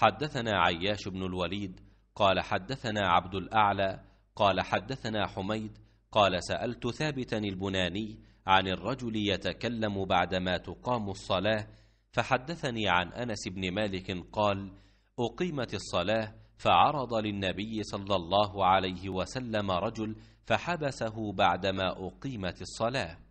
حدثنا عياش بن الوليد قال حدثنا عبد الأعلى قال حدثنا حميد قال سألت ثابتا البناني عن الرجل يتكلم بعدما تقام الصلاة فحدثني عن أنس بن مالك قال أقيمت الصلاة فعرض للنبي صلى الله عليه وسلم رجل فحبسه بعدما أقيمت الصلاة